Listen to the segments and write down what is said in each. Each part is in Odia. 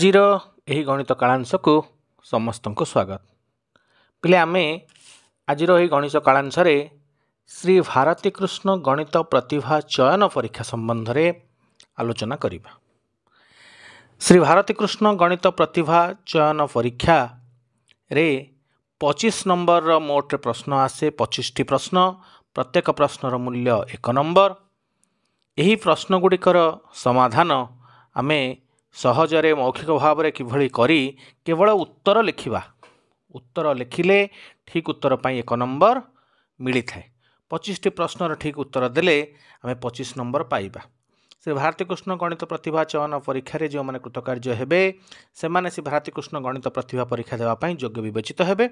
ଆଜିର ଏହି ଗଣିତ କାଳାଂଶକୁ ସମସ୍ତଙ୍କୁ ସ୍ୱାଗତ ପିଲେ ଆମେ ଆଜିର ଏହି ଗଣିତ କାଳାଂଶରେ ଶ୍ରୀ ଭାରତୀ କୃଷ୍ଣ ଗଣିତ ପ୍ରତିଭା ଚୟନ ପରୀକ୍ଷା ସମ୍ବନ୍ଧରେ ଆଲୋଚନା କରିବା ଶ୍ରୀ ଭାରତୀ କୃଷ୍ଣ ଗଣିତ ପ୍ରତିଭା ଚୟନ ପରୀକ୍ଷାରେ ପଚିଶ ନମ୍ବରର ମୋଟରେ ପ୍ରଶ୍ନ ଆସେ ପଚିଶଟି ପ୍ରଶ୍ନ ପ୍ରତ୍ୟେକ ପ୍ରଶ୍ନର ମୂଲ୍ୟ ଏକ ନମ୍ବର ଏହି ପ୍ରଶ୍ନଗୁଡ଼ିକର ସମାଧାନ ଆମେ ସହଜରେ ମୌଖିକ ଭାବରେ କିଭଳି କରି କେବଳ ଉତ୍ତର ଲେଖିବା ଉତ୍ତର ଲେଖିଲେ ଠିକ୍ ଉତ୍ତର ପାଇଁ ଏକ ନମ୍ବର ମିଳିଥାଏ ପଚିଶଟି ପ୍ରଶ୍ନର ଠିକ୍ ଉତ୍ତର ଦେଲେ ଆମେ ପଚିଶ ନମ୍ବର ପାଇବା ସେ ଭାରତୀକୃଷ୍ଣ ଗଣିତ ପ୍ରତିଭା ଚୟନ ପରୀକ୍ଷାରେ ଯେଉଁମାନେ କୃତକାର୍ଯ୍ୟ ହେବେ ସେମାନେ ସେ ଭାରତୀକୃଷ୍ଣ ଗଣିତ ପ୍ରତିଭା ପରୀକ୍ଷା ଦେବା ପାଇଁ ଯୋଗ୍ୟ ବିବେଚିତ ହେବେ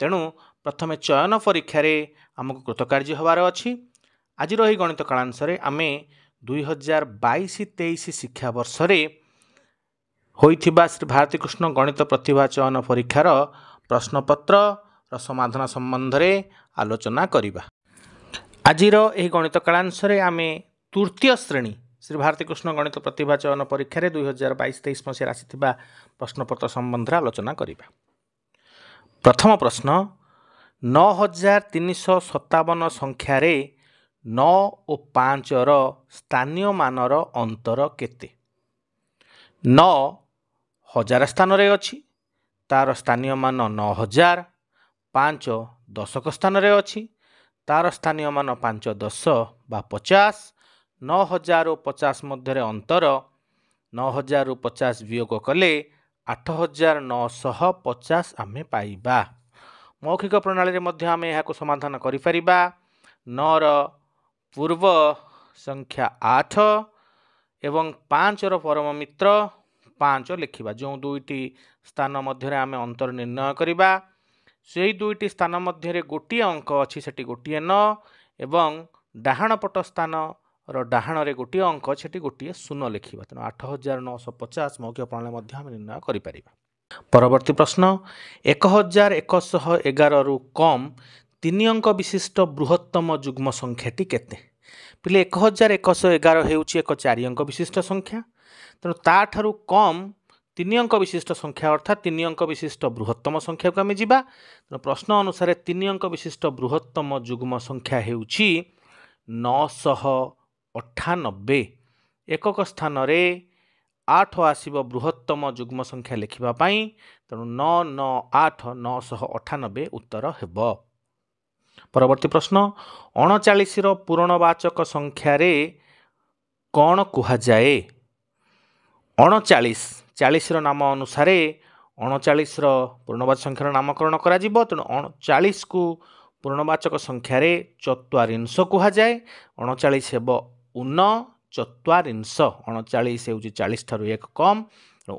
ତେଣୁ ପ୍ରଥମେ ଚୟନ ପରୀକ୍ଷାରେ ଆମକୁ କୃତକାର୍ଯ୍ୟ ହେବାର ଅଛି ଆଜିର ଏହି ଗଣିତ କାଳାଂଶରେ ଆମେ ଦୁଇହଜାର ବାଇଶ ତେଇଶ ଶିକ୍ଷାବର୍ଷରେ ହୋଇଥିବା ଶ୍ରୀ ଭାରତୀ କୃଷ୍ଣ ଗଣିତ ପ୍ରତିଭା ଚୟନ ପରୀକ୍ଷାର ପ୍ରଶ୍ନପତ୍ରର ସମାଧାନ ସମ୍ବନ୍ଧରେ ଆଲୋଚନା କରିବା ଆଜିର ଏହି ଗଣିତ କାଳାଂଶରେ ଆମେ ତୃତୀୟ ଶ୍ରେଣୀ ଶ୍ରୀ ଭାରତୀ କୃଷ୍ଣ ଗଣିତ ପ୍ରତିଭା ଚୟନ ପରୀକ୍ଷାରେ ଦୁଇହଜାର ବାଇଶ ତେଇଶ ମସିହାରେ ଆସିଥିବା ପ୍ରଶ୍ନପତ୍ର ସମ୍ବନ୍ଧରେ ଆଲୋଚନା କରିବା ପ୍ରଥମ ପ୍ରଶ୍ନ ନଅ ହଜାର ତିନିଶହ ସତାବନ ସଂଖ୍ୟାରେ ନଅ ଓ ପାଞ୍ଚର ସ୍ଥାନୀୟ ମାନର ଅନ୍ତର କେତେ ନଅ ହଜାର ସ୍ଥାନରେ ଅଛି ତା'ର ସ୍ଥାନୀୟ ମାନ ନଅ ହଜାର ପାଞ୍ଚ ଦଶକ ସ୍ଥାନରେ ଅଛି ତା'ର ସ୍ଥାନୀୟ ମାନ ପାଞ୍ଚ ଦଶ ବା ପଚାଶ ନଅ ହଜାରରୁ ପଚାଶ ମଧ୍ୟରେ ଅନ୍ତର ନଅ ହଜାରରୁ ପଚାଶ ବିୟୋଗ କଲେ ଆଠ ହଜାର ନଅଶହ ପଚାଶ ଆମେ ପାଇବା ମୌଖିକ ପ୍ରଣାଳୀରେ ମଧ୍ୟ ଆମେ ଏହାକୁ ସମାଧାନ କରିପାରିବା ନଅର ପୂର୍ବ ସଂଖ୍ୟା ଆଠ ଏବଂ ପାଞ୍ଚର ପରମ ମିତ୍ର ପାଞ୍ଚ ଲେଖିବା ଯେଉଁ ଦୁଇଟି ସ୍ଥାନ ମଧ୍ୟରେ ଆମେ ଅନ୍ତର ନିର୍ଣ୍ଣୟ କରିବା ସେହି ଦୁଇଟି ସ୍ଥାନ ମଧ୍ୟରେ ଗୋଟିଏ ଅଙ୍କ ଅଛି ସେଠି ଗୋଟିଏ ନଅ ଏବଂ ଡାହାଣ ପଟ ସ୍ଥାନର ଡାହାଣରେ ଗୋଟିଏ ଅଙ୍କ ସେଠି ଗୋଟିଏ ଶୂନ ଲେଖିବା ତେଣୁ ଆଠ ହଜାର ନଅଶହ ପଚାଶ ମୌଖିକ ପ୍ରଣାଳୀ ମଧ୍ୟ ଆମେ ନିର୍ଣ୍ଣୟ କରିପାରିବା ପରବର୍ତ୍ତୀ ପ୍ରଶ୍ନ ଏକ ହଜାର ଏକଶହ ଏଗାରରୁ କମ୍ ତିନି ଅଙ୍କ ବିଶିଷ୍ଟ ବୃହତ୍ତମ ଯୁଗ୍ମ ସଂଖ୍ୟାଟି କେତେ ପିଲେ ଏକ ହଜାର ଏକଶହ ଏଗାର ହେଉଛି ଏକ ଚାରି ବିଶିଷ୍ଟ ସଂଖ୍ୟା ତେଣୁ ତାଠାରୁ କମ୍ ତିନି ଅଙ୍କ ବିଶିଷ୍ଟ ସଂଖ୍ୟା ଅର୍ଥାତ୍ ତିନି ଅଙ୍କ ବିଶିଷ୍ଟ ବୃହତ୍ତମ ସଂଖ୍ୟାକୁ ଆମେ ଯିବା ତେଣୁ ପ୍ରଶ୍ନ ଅନୁସାରେ ତିନି ଅଙ୍କ ବିଶିଷ୍ଟ ବୃହତ୍ତମ ଯୁଗ୍ମ ସଂଖ୍ୟା ହେଉଛି ନଅଶହ ଅଠାନବେ ଏକକ ସ୍ଥାନରେ ଆଠ ଆସିବ ବୃହତ୍ତମ ଯୁଗ୍ମ ସଂଖ୍ୟା ଲେଖିବା ପାଇଁ ତେଣୁ ନଅ ନଅ ଆଠ ନଅଶହ ଅଠାନବେ ଉତ୍ତର ହେବ ପରବର୍ତ୍ତୀ ପ୍ରଶ୍ନ ଅଣଚାଳିଶର ପୂରଣବାଚକ ସଂଖ୍ୟାରେ କ'ଣ କୁହାଯାଏ ଅଣଚାଳିଶ ଚାଳିଶର ନାମ ଅନୁସାରେ ଅଣଚାଳିଶର ପୂର୍ଣ୍ଣବାଚକ ସଂଖ୍ୟାର ନାମକରଣ କରାଯିବ ତେଣୁ ଅଣଚାଳିଶକୁ ପୂର୍ଣ୍ଣବାଚକ ସଂଖ୍ୟାରେ ଚତୁରିଂଶ କୁହାଯାଏ ଅଣଚାଳିଶ ହେବ ଉନ ଚତୁରିଂଶ ଅଣଚାଳିଶ ହେଉଛି ଚାଳିଶଠାରୁ ଏକ କମ୍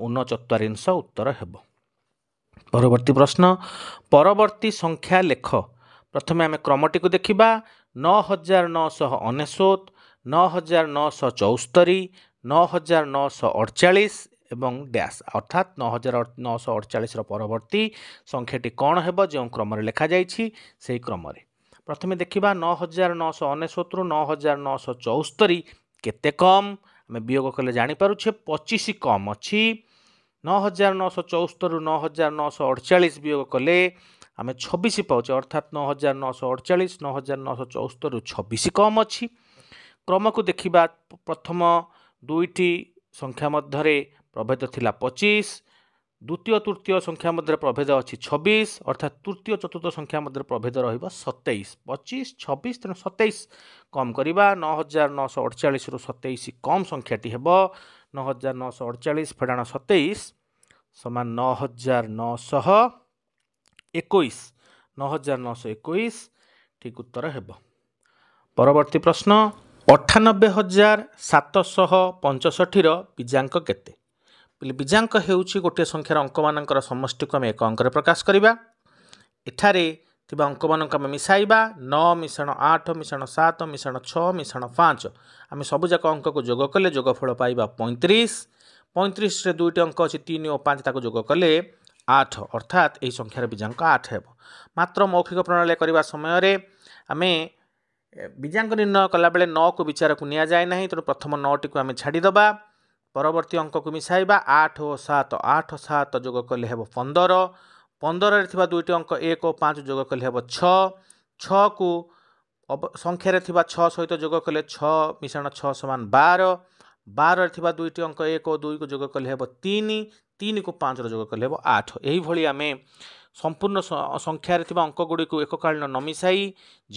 ଉନ ଚତୁରିଂଶ ଉତ୍ତର ହେବ ପରବର୍ତ୍ତୀ ପ୍ରଶ୍ନ ପରବର୍ତ୍ତୀ ସଂଖ୍ୟା ଲେଖ ପ୍ରଥମେ ଆମେ କ୍ରମଟିକୁ ଦେଖିବା ନଅ ହଜାର ନଅଶହ ଅନେଶ୍ୱତ ନଅ ହଜାର ନଅଶହ ଚଉସ୍ତରୀ ନଅ ହଜାର ନଅଶହ ଅଡ଼ଚାଳିଶ ଏବଂ ଡ୍ୟାସ୍ ଅର୍ଥାତ୍ ନଅ ହଜାର ନଅଶହ ଅଡ଼ଚାଳିଶର ପରବର୍ତ୍ତୀ ସଂଖ୍ୟାଟି କ'ଣ ହେବ ଯେଉଁ କ୍ରମରେ ଲେଖାଯାଇଛି ସେହି କ୍ରମରେ ପ୍ରଥମେ ଦେଖିବା ନଅ ହଜାର ନଅଶହ ଅନେଶ୍ୱତରୁ ନଅ ହଜାର ନଅଶହ ଚଉସ୍ତରୀ କେତେ କମ୍ ଆମେ ବିୟୋଗ କଲେ ଜାଣିପାରୁଛେ ପଚିଶ କମ୍ ଅଛି ନଅ ହଜାର ନଅଶହ ଚଉସ୍ତରୀରୁ ନଅ ହଜାର ନଅଶହ ଅଡ଼ଚାଳିଶ ବିୟୋଗ କଲେ ଆମେ ଛବିଶ ପାଉଛେ ଅର୍ଥାତ୍ ନଅ ହଜାର ନଅଶହ ଅଡ଼ଚାଳିଶ ନଅ ହଜାର ନଅଶହ ଚଉସ୍ତରୀରୁ ଛବିଶ କମ୍ ଅଛି କ୍ରମକୁ ଦେଖିବା ପ୍ରଥମ ଦୁଇଟି ସଂଖ୍ୟା ମଧ୍ୟରେ ପ୍ରଭେଦ ଥିଲା ପଚିଶ ଦ୍ୱିତୀୟ ତୃତୀୟ ସଂଖ୍ୟା ମଧ୍ୟରେ ପ୍ରଭେଦ ଅଛି ଛବିଶ ଅର୍ଥାତ୍ ତୃତୀୟ ଚତୁର୍ଥ ସଂଖ୍ୟା ମଧ୍ୟରେ ପ୍ରଭେଦ ରହିବ ସତେଇଶ ପଚିଶ ଛବିଶ ତେଣୁ ସତେଇଶ କମ୍ କରିବା ନଅ ହଜାର ନଅଶହ ଅଠଚାଳିଶରୁ ସତେଇଶ କମ୍ ସଂଖ୍ୟାଟି ହେବ ନଅ ହଜାର ନଅଶହ ଅଠଚାଳିଶ ଫେଡ଼ାଣ ସତେଇଶ ସମାନ ନଅ ହଜାର ନଅଶହ ଏକୋଇଶ ନଅ ହଜାର ନଅଶହ ଏକୋଇଶ ଠିକ୍ ଉତ୍ତର ହେବ ପରବର୍ତ୍ତୀ ପ୍ରଶ୍ନ ଅଠାନବେ ହଜାର ସାତଶହ ପଞ୍ଚଷଠିର ବୀଜାଙ୍କ କେତେ ବୋଲି ବୀଜାଙ୍କ ହେଉଛି ଗୋଟିଏ ସଂଖ୍ୟାର ଅଙ୍କମାନଙ୍କର ସମଷ୍ଟିକୁ ଆମେ ଏକ ଅଙ୍କରେ ପ୍ରକାଶ କରିବା ଏଠାରେ ଥିବା ଅଙ୍କମାନଙ୍କୁ ଆମେ ମିଶାଇବା ନଅ ମିଶାଣ ଆଠ ମିଶାଣ ସାତ ମିଶାଣ ଛଅ ମିଶାଣ ପାଞ୍ଚ ଆମେ ସବୁଯାକ ଅଙ୍କକୁ ଯୋଗ କଲେ ଯୋଗଫଳ ପାଇବା ପଇଁତିରିଶ ପଇଁତିରିଶରେ ଦୁଇଟି ଅଙ୍କ ଅଛି ତିନି ଓ ପାଞ୍ଚ ତାକୁ ଯୋଗ କଲେ ଆଠ ଅର୍ଥାତ୍ ଏହି ସଂଖ୍ୟାର ବିଜାଙ୍କ ଆଠ ହେବ ମାତ୍ର ମୌଖିକ ପ୍ରଣାଳୀ କରିବା ସମୟରେ ଆମେ ବୀଜାଙ୍କ ନିର୍ଣ୍ଣୟ କଲାବେଳେ ନଅକୁ ବିଚାରକୁ ନିଆଯାଏ ନାହିଁ ତେଣୁ ପ୍ରଥମ ନଅଟିକୁ ଆମେ ଛାଡ଼ିଦେବା ପରବର୍ତ୍ତୀ ଅଙ୍କକୁ ମିଶାଇବା ଆଠ ଓ ସାତ ଆଠ ସାତ ଯୋଗ କଲେ ହେବ ପନ୍ଦର ପନ୍ଦରରେ ଥିବା ଦୁଇଟି ଅଙ୍କ ଏକ ଓ ପାଞ୍ଚ ଯୋଗ କଲେ ହେବ ଛଅ ଛଅକୁ ସଂଖ୍ୟାରେ ଥିବା ଛଅ ସହିତ ଯୋଗ କଲେ ଛଅ ମିଶାଣ ଛଅ ସମାନ ବାର ବାରରେ ଥିବା ଦୁଇଟି ଅଙ୍କ ଏକ ଓ ଦୁଇକୁ ଯୋଗ କଲେ ହେବ ତିନି ତିନିକୁ ପାଞ୍ଚର ଯୋଗ କଲେ ହେବ ଆଠ ଏହିଭଳି ଆମେ ସମ୍ପୂର୍ଣ୍ଣ ସଂଖ୍ୟାରେ ଥିବା ଅଙ୍କଗୁଡ଼ିକୁ ଏକକାଳୀନ ନମିଶାଇ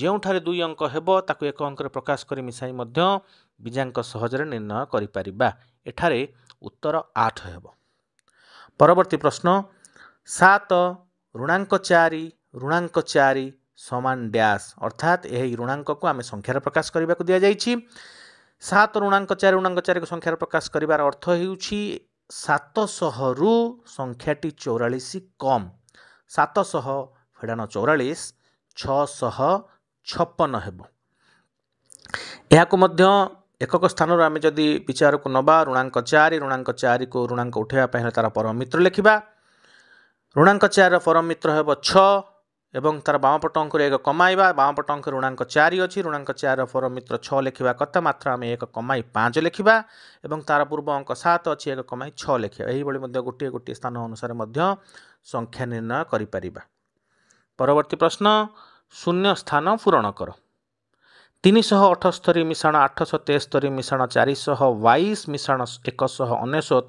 ଯେଉଁଠାରେ ଦୁଇ ଅଙ୍କ ହେବ ତାକୁ ଏକ ଅଙ୍କରେ ପ୍ରକାଶ କରି ମିଶାଇ ମଧ୍ୟ ବିଜାଙ୍କ ସହଜରେ ନିର୍ଣ୍ଣୟ କରିପାରିବା ଏଠାରେ ଉତ୍ତର ଆଠ ହେବ ପରବର୍ତ୍ତୀ ପ୍ରଶ୍ନ ସାତ ଋଣାଙ୍କ ଚାରି ଋଣାଙ୍କ ଚାରି ସମାନ ଡ୍ୟାଶ ଅର୍ଥାତ୍ ଏହି ଋଣାଙ୍କକୁ ଆମେ ସଂଖ୍ୟାରେ ପ୍ରକାଶ କରିବାକୁ ଦିଆଯାଇଛି ସାତ ଋଣାଙ୍କ ଚାରି ଋଣାଙ୍କ ଚାରିକୁ ସଂଖ୍ୟାରେ ପ୍ରକାଶ କରିବାର ଅର୍ଥ ହେଉଛି ସାତଶହରୁ ସଂଖ୍ୟାଟି ଚଉରାଳିଶ କମ୍ ସାତଶହ ଫେଡ଼ାଣ ଚଉରାଳିଶ ଛଅଶହ ଛପନ ହେବ ଏହାକୁ ମଧ୍ୟ ଏକକ ସ୍ଥାନରୁ ଆମେ ଯଦି ବିଚାରକୁ ନେବା ଋଣାଙ୍କ ଚାରି ଋଣାଙ୍କ ଚାରିକୁ ଋଣାଙ୍କ ଉଠାଇବା ପାଇଁ ହେଲେ ତା'ର ପରମ ମିତ୍ର ଲେଖିବା ଋଣାଙ୍କ ଚାରିର ପରମ ମିତ୍ର ହେବ ଛଅ ଏବଂ ତାର ବାମପଟ ଅଙ୍କରେ ଏକ କମାଇବା ବାମପଟ ଅଙ୍କରେ ଋଣାଙ୍କ ଚାରି ଅଛି ଋଣାଙ୍କ ଚାରିର ପରମିତ୍ର ଛଅ ଲେଖିବା କଥା ମାତ୍ର ଆମେ ଏକ କମାଇ ପାଞ୍ଚ ଲେଖିବା ଏବଂ ତାର ପୂର୍ବ ଅଙ୍କ ସାତ ଅଛି ଏକ କମାଇ ଛଅ ଲେଖିବା ଏହିଭଳି ମଧ୍ୟ ଗୋଟିଏ ଗୋଟିଏ ସ୍ଥାନ ଅନୁସାରେ ମଧ୍ୟ ସଂଖ୍ୟା ନିର୍ଣ୍ଣୟ କରିପାରିବା ପରବର୍ତ୍ତୀ ପ୍ରଶ୍ନ ଶୂନ୍ୟ ସ୍ଥାନ ପୂରଣ କର ତିନିଶହ ଅଠସ୍ତରୀ ମିଶାଣ ଆଠଶହ ତେସ୍ତରି ମିଶାଣ ଚାରିଶହ ବାଇଶ ମିଶାଣ ଏକଶହ ଅନେଶତ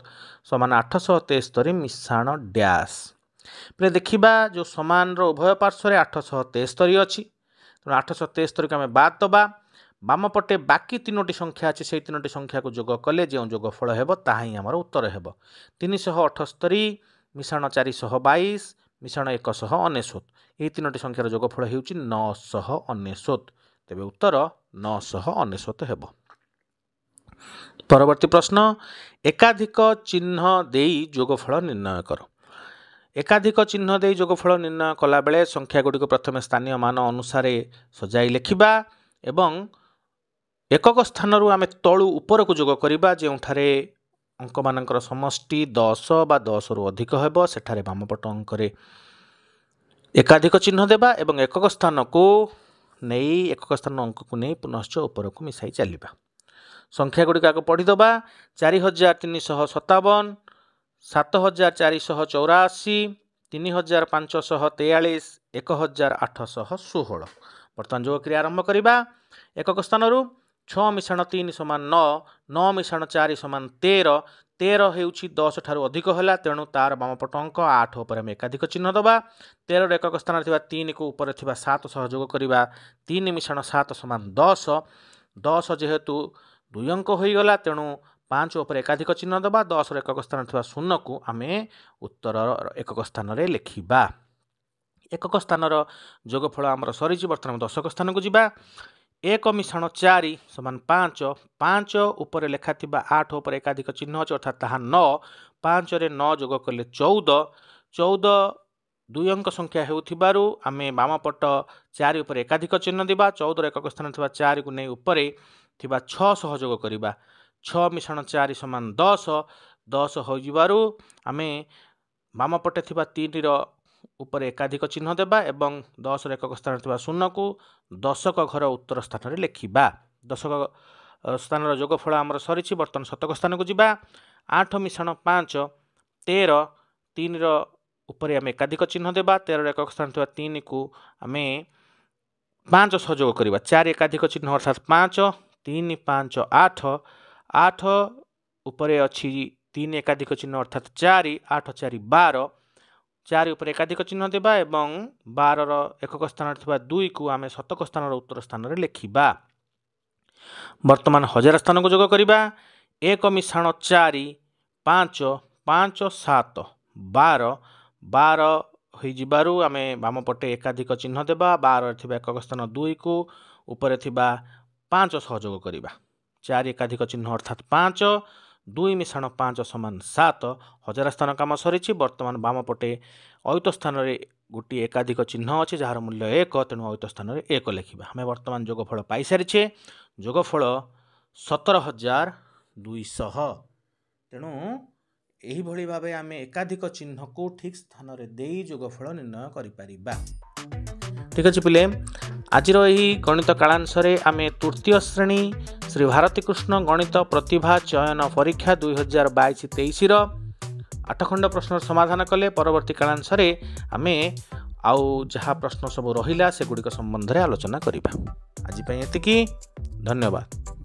ସମାନ ଆଠଶହ ତେସ୍ତରି ମିଶାଣ ଡ୍ୟାସ୍ ପରେ ଦେଖିବା ଯେଉଁ ସମାନର ଉଭୟ ପାର୍ଶ୍ୱରେ ଆଠଶହ ତେସ୍ତରୀ ଅଛି ତେଣୁ ଆଠଶହ ତେସ୍ତରୀକୁ ଆମେ ବାଦ୍ ଦେବା ବାମ ପଟେ ବାକି ତିନୋଟି ସଂଖ୍ୟା ଅଛି ସେଇ ତିନୋଟି ସଂଖ୍ୟାକୁ ଯୋଗ କଲେ ଯେଉଁ ଯୋଗଫଳ ହେବ ତାହା ହିଁ ଆମର ଉତ୍ତର ହେବ ତିନିଶହ ଅଠସ୍ତରୀ ମିଶାଣ ଚାରିଶହ ବାଇଶ ମିଶାଣ ଏକଶହ ଅନେଶ୍ୱତ ଏହି ତିନୋଟି ସଂଖ୍ୟାର ଯୋଗଫଳ ହେଉଛି ନଅଶହ ଅନେଶ୍ୱତ ତେବେ ଉତ୍ତର ନଅଶହ ଅନେଶ୍ୱତ ହେବ ପରବର୍ତ୍ତୀ ପ୍ରଶ୍ନ ଏକାଧିକ ଚିହ୍ନ ଦେଇ ଯୋଗଫଳ ନିର୍ଣ୍ଣୟ କର ଏକାଧିକ ଚିହ୍ନ ଦେଇ ଯୋଗଫଳ ନିର୍ଣ୍ଣୟ କଲାବେଳେ ସଂଖ୍ୟା ଗୁଡ଼ିକୁ ପ୍ରଥମେ ସ୍ଥାନୀୟ ମାନ ଅନୁସାରେ ସଜାଇ ଲେଖିବା ଏବଂ ଏକକ ସ୍ଥାନରୁ ଆମେ ତଳୁ ଉପରକୁ ଯୋଗ କରିବା ଯେଉଁଠାରେ ଅଙ୍କମାନଙ୍କର ସମଷ୍ଟି ଦଶ ବା ଦଶରୁ ଅଧିକ ହେବ ସେଠାରେ ବାମପଟ ଅଙ୍କରେ ଏକାଧିକ ଚିହ୍ନ ଦେବା ଏବଂ ଏକକ ସ୍ଥାନକୁ ନେଇ ଏକକ ସ୍ଥାନ ଅଙ୍କକୁ ନେଇ ପୁନଶ୍ଚ ଉପରକୁ ମିଶାଇ ଚାଲିବା ସଂଖ୍ୟା ଗୁଡ଼ିକ ଆଗ ପଢ଼ିଦେବା ଚାରି ହଜାର ତିନିଶହ ସତାବନ ସାତ ହଜାର ଚାରିଶହ ଚଉରାଅଶୀ ତିନି ହଜାର ପାଞ୍ଚଶହ ତେୟାଳିଶ ଏକ ହଜାର ଆଠଶହ ଷୋହଳ ବର୍ତ୍ତମାନ ଯୋଗ କ୍ରିୟା ଆରମ୍ଭ କରିବା ଏକକ ସ୍ଥାନରୁ ଛଅ ମିଶାଣ ତିନି ସମାନ ନଅ ନଅ ମିଶାଣ ଚାରି ସମାନ ତେର ତେର ହେଉଛି ଦଶ ଠାରୁ ଅଧିକ ହେଲା ତେଣୁ ତାର ବାମପଟ ଅଙ୍କ ଆଠ ଉପରେ ଆମେ ଏକାଧିକ ଚିହ୍ନ ଦେବା ତେରର ଏକକ ସ୍ଥାନରେ ଥିବା ତିନିକୁ ଉପରେ ଥିବା ସାତ ସହ ଯୋଗ କରିବା ତିନି ମିଶାଣ ସାତ ସମାନ ଦଶ ଦଶ ଯେହେତୁ ଦୁଇ ଅଙ୍କ ହୋଇଗଲା ତେଣୁ ପାଞ୍ଚ ଉପରେ ଏକାଧିକ ଚିହ୍ନ ଦେବା ଦଶର ଏକକ ସ୍ଥାନ ଥିବା ଶୂନକୁ ଆମେ ଉତ୍ତର ଏକକ ସ୍ଥାନରେ ଲେଖିବା ଏକକ ସ୍ଥାନର ଯୋଗଫଳ ଆମର ସରିଛି ବର୍ତ୍ତମାନ ଆମେ ଦଶକ ସ୍ଥାନକୁ ଯିବା ଏକ ମିଶାଣ ଚାରି ସମାନ ପାଞ୍ଚ ପାଞ୍ଚ ଉପରେ ଲେଖାଥିବା ଆଠ ଉପରେ ଏକାଧିକ ଚିହ୍ନ ଅଛି ଅର୍ଥାତ୍ ତାହା ନଅ ପାଞ୍ଚରେ ନଅ ଯୋଗ କଲେ ଚଉଦ ଚଉଦ ଦୁଇ ଅଙ୍କ ସଂଖ୍ୟା ହେଉଥିବାରୁ ଆମେ ବାମପଟ ଚାରି ଉପରେ ଏକାଧିକ ଚିହ୍ନ ଦେବା ଚଉଦର ଏକକ ସ୍ଥାନ ଥିବା ଚାରିକୁ ନେଇ ଉପରେ ଥିବା ଛଅ ସହଯୋଗ କରିବା ଛଅ ମିଶାଣ ଚାରି ସମାନ ଦଶ ଦଶ ହୋଇଯିବାରୁ ଆମେ ବାମପଟେ ଥିବା ତିନିର ଉପରେ ଏକାଧିକ ଚିହ୍ନ ଦେବା ଏବଂ ଦଶରେ ଏକକ ସ୍ଥାନରେ ଥିବା ଶୂନକୁ ଦଶକ ଘର ଉତ୍ତର ସ୍ଥାନରେ ଲେଖିବା ଦଶକ ସ୍ଥାନର ଯୋଗଫଳ ଆମର ସରିଛି ବର୍ତ୍ତମାନ ଶତକ ସ୍ଥାନକୁ ଯିବା ଆଠ ମିଶାଣ ପାଞ୍ଚ ତେର ତିନିର ଉପରେ ଆମେ ଏକାଧିକ ଚିହ୍ନ ଦେବା ତେରର ଏକକ ସ୍ଥାନ ଥିବା ତିନିକୁ ଆମେ ପାଞ୍ଚ ସହଯୋଗ କରିବା ଚାରି ଏକାଧିକ ଚିହ୍ନ ଅର୍ଥାତ୍ ପାଞ୍ଚ ତିନି ପାଞ୍ଚ ଆଠ ଆଠ ଉପରେ ଅଛି ତିନି ଏକାଧିକ ଚିହ୍ନ ଅର୍ଥାତ୍ ଚାରି ଆଠ ଚାରି ବାର ଚାରି ଉପରେ ଏକାଧିକ ଚିହ୍ନ ଦେବା ଏବଂ ବାରର ଏକକ ସ୍ଥାନରେ ଥିବା ଦୁଇକୁ ଆମେ ଶତକ ସ୍ଥାନର ଉତ୍ତର ସ୍ଥାନରେ ଲେଖିବା ବର୍ତ୍ତମାନ ହଜାର ସ୍ଥାନକୁ ଯୋଗ କରିବା ଏକ ମିଶାଣ ଚାରି ପାଞ୍ଚ ପାଞ୍ଚ ସାତ ବାର ବାର ହୋଇଯିବାରୁ ଆମେ ବାମ ପଟେ ଏକାଧିକ ଚିହ୍ନ ଦେବା ବାରରେ ଥିବା ଏକକ ସ୍ଥାନ ଦୁଇକୁ ଉପରେ ଥିବା ପାଞ୍ଚ ସହଯୋଗ କରିବା ଚାରି ଏକାଧିକ ଚିହ୍ନ ଅର୍ଥାତ୍ ପାଞ୍ଚ ଦୁଇ ମିଶାଣ ପାଞ୍ଚ ସମାନ ସାତ ହଜାରା ସ୍ଥାନ କାମ ସରିଛି ବର୍ତ୍ତମାନ ବାମପଟେ ଅୟୁତ ସ୍ଥାନରେ ଗୋଟିଏ ଏକାଧିକ ଚିହ୍ନ ଅଛି ଯାହାର ମୂଲ୍ୟ ଏକ ତେଣୁ ଅୟୁତ ସ୍ଥାନରେ ଏକ ଲେଖିବା ଆମେ ବର୍ତ୍ତମାନ ଯୋଗଫଳ ପାଇସାରିଛେ ଯୋଗଫଳ ସତର ହଜାର ଦୁଇଶହ ତେଣୁ ଏହିଭଳି ଭାବେ ଆମେ ଏକାଧିକ ଚିହ୍ନକୁ ଠିକ୍ ସ୍ଥାନରେ ଦେଇ ଯୋଗଫଳ ନିର୍ଣ୍ଣୟ କରିପାରିବା ଠିକ୍ ଅଛି ପିଲେ ଆଜିର ଏହି ଗଣିତ କାଳାଂଶରେ ଆମେ ତୃତୀୟ ଶ୍ରେଣୀ ଶ୍ରୀ ଭାରତୀକୃଷ୍ଣ ଗଣିତ ପ୍ରତିଭା ଚୟନ ପରୀକ୍ଷା ଦୁଇ ହଜାର ବାଇଶ ତେଇଶର ଆଠ ଖଣ୍ଡ ପ୍ରଶ୍ନର ସମାଧାନ କଲେ ପରବର୍ତ୍ତୀ କାଳାଂଶରେ ଆମେ ଆଉ ଯାହା ପ୍ରଶ୍ନ ସବୁ ରହିଲା ସେଗୁଡ଼ିକ ସମ୍ବନ୍ଧରେ ଆଲୋଚନା କରିବା ଆଜି ପାଇଁ ଏତିକି ଧନ୍ୟବାଦ